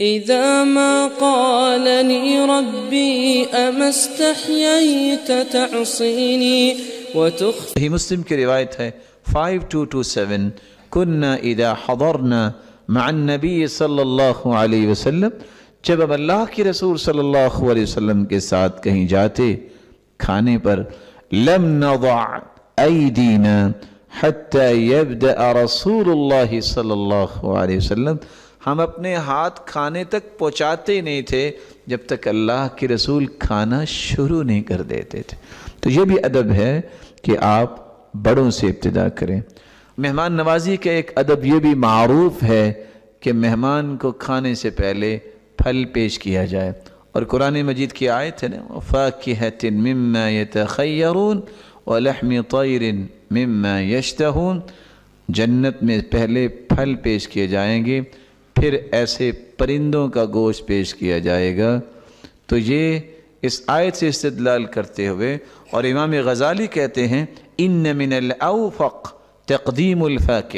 إذا ما قال لي ربي أما استحييت تعصيني وتخفي هي مسلم كي روایت 5227 كنا إذا حضرنا مع النبي صلى الله عليه وسلم جب الله اللہ رسول صلی اللہ علیہ وسلم کے ساتھ کہیں جاتے کھانے پر لم نضع أيدينا حتى يبدأ رسول الله صلى الله عليه وسلم ہم اپنے ہاتھ کھانے تک پہنچاتے نہیں تھے جب تک اللہ کے رسول کھانا شروع نہیں کر دیتے تھے تو یہ بھی ادب ہے کہ آپ بڑوں سے ابتدا کریں مہمان نوازی کا ایک ادب یہ بھی معروف ہے کہ مہمان کو کھانے سے پہلے پھل پیش کیا جائے اور قرآن مجید کی آیت ہے فَاكِهَةٍ مِمَّا يَتَخَيَّرُونَ وَلَحْمِ طَيْرٍ مِمَّا يَشْتَهُونَ جنت میں پہلے پھل پیش کیے جائیں گے پھر ایسے پرندوں کا گوشت پیش کیا جائے گا تو یہ اس آیت سے استدلال کرتے ہوئے اور امام غزالی کہتے ہیں مِنَ الْأَوْفَقْ تقدیم الفاق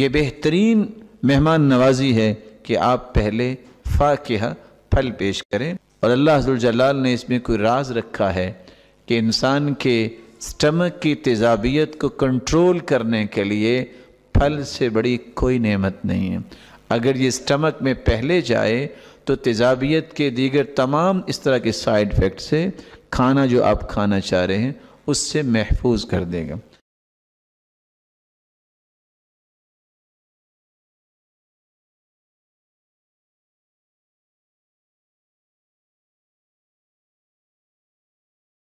یہ بہترین مہمان نوازی ہے کہ آپ پہلے فاقہ پھل پیش کریں اور اللہ حضور جلال نے اس میں کوئی راز رکھا ہے کہ انسان کے سٹمک کی تیزابیت کو کنٹرول کرنے کے لیے پھل سے بڑی کوئی نعمت نہیں ہے اگر یہ اسٹمک میں پہلے جائے تو تیزابیت کے دیگر تمام اس طرح کے سائیڈ افیکٹ سے کھانا جو آپ کھانا چاہ رہے ہیں اس سے محفوظ کر دے گا